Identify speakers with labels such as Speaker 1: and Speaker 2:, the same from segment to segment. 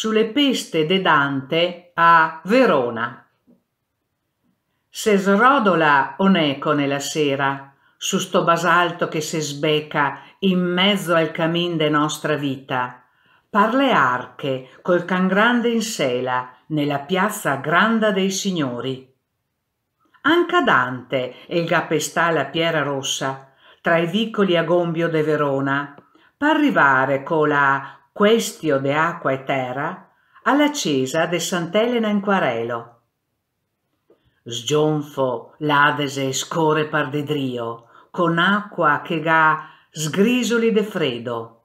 Speaker 1: sulle peste de Dante a Verona. Se srodola Onecone nella sera, su sto basalto che se sbecca in mezzo al camin de nostra vita, par arche col can grande in sela nella piazza granda dei signori. Anca Dante e il gapestà la Piera Rossa, tra i vicoli a gombio de Verona, p'arrivare cola Questio de Acqua e Terra alla Cesa de Sant'Elena in Quarelo. Sgionfo l'adese score par de drio, con acqua che ga sgrisoli de freddo.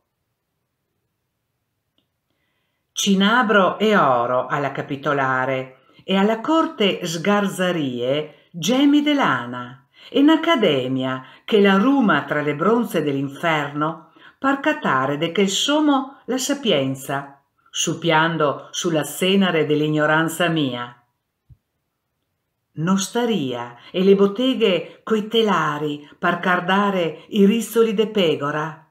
Speaker 1: Cinabro e oro alla capitolare e alla corte sgarzarie gemi de lana e n'accademia che la ruma tra le bronze dell'inferno par catarede che il sommo la sapienza, supiando sulla senare dell'ignoranza mia. Nostaria e le botteghe coi telari par cardare i rissoli de pegora.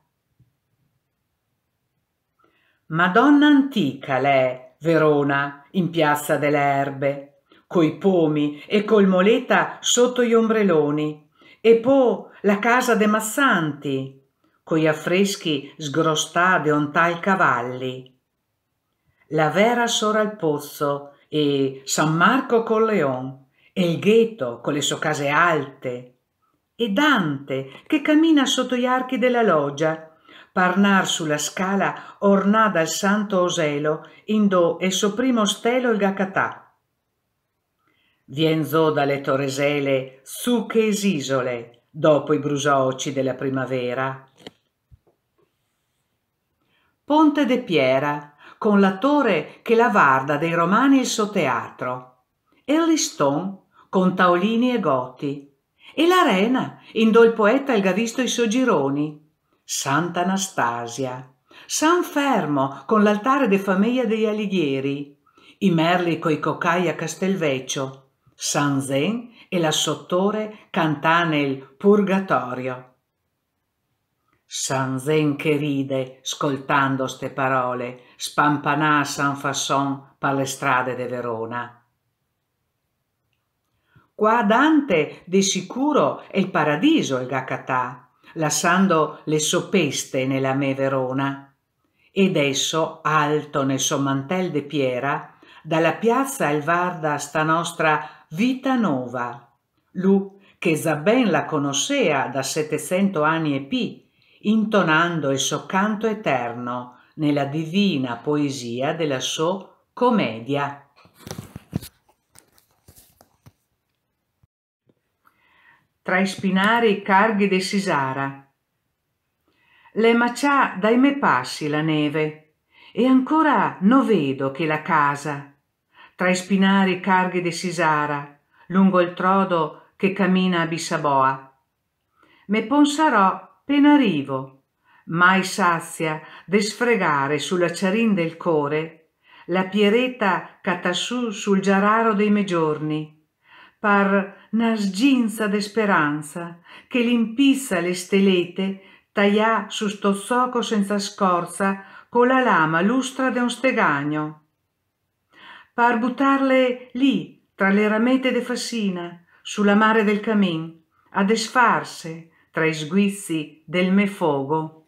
Speaker 1: Madonna antica l'è, Verona, in piazza delle erbe, coi pomi e col moleta sotto gli ombreloni, e po la casa de Massanti, coi affreschi sgrostà de un tal cavalli. La vera sora al pozzo e San Marco col leon e il ghetto con le sue case alte e Dante che cammina sotto gli archi della loggia parnar sulla scala ornà dal santo Oselo indò e suo primo stelo il Gacatà. Vienzo dalle Toresele, su che esisole dopo i brusoci della primavera. Ponte de Piera, con l'attore che l'avarda dei romani il suo teatro, e Liston, con Taolini e Goti, e l'Arena, in dove il poeta il gavisto i suoi gironi, Sant'Anastasia, San Fermo, con l'altare de famiglia degli Alighieri, i merli coi cocai a Castelveccio, San Zen e la sottore cantane il Purgatorio. San Zen che ride, scoltando ste parole, spampanà San Fasson per le strade de Verona. Qua Dante di sicuro è il paradiso il Gacatà, lassando le sopeste nella me Verona. Ed esso, alto nel suo mantel de piera, dalla piazza il varda sta nostra vita nova, lu che ben la conoscea da settecento anni e pi, intonando il suo canto eterno nella divina poesia della sua commedia. Tra i spinari carghi de Sisara. Le macià dai me passi la neve, e ancora no vedo che la casa. Tra i spinari carghi de Sisara, lungo il trodo che cammina a Bissaboa. Me ponsarò appena arrivo, mai sazia de sfregare sulla ciarin del core la pieretta catassù sul giararo dei me giorni, par na sginza de speranza che limpissa le stelete taglià su sto soco senza scorza con la lama lustra de un stegagno par buttarle lì tra le ramete de fassina sulla mare del camin a desfarse tra i sguissi del mefogo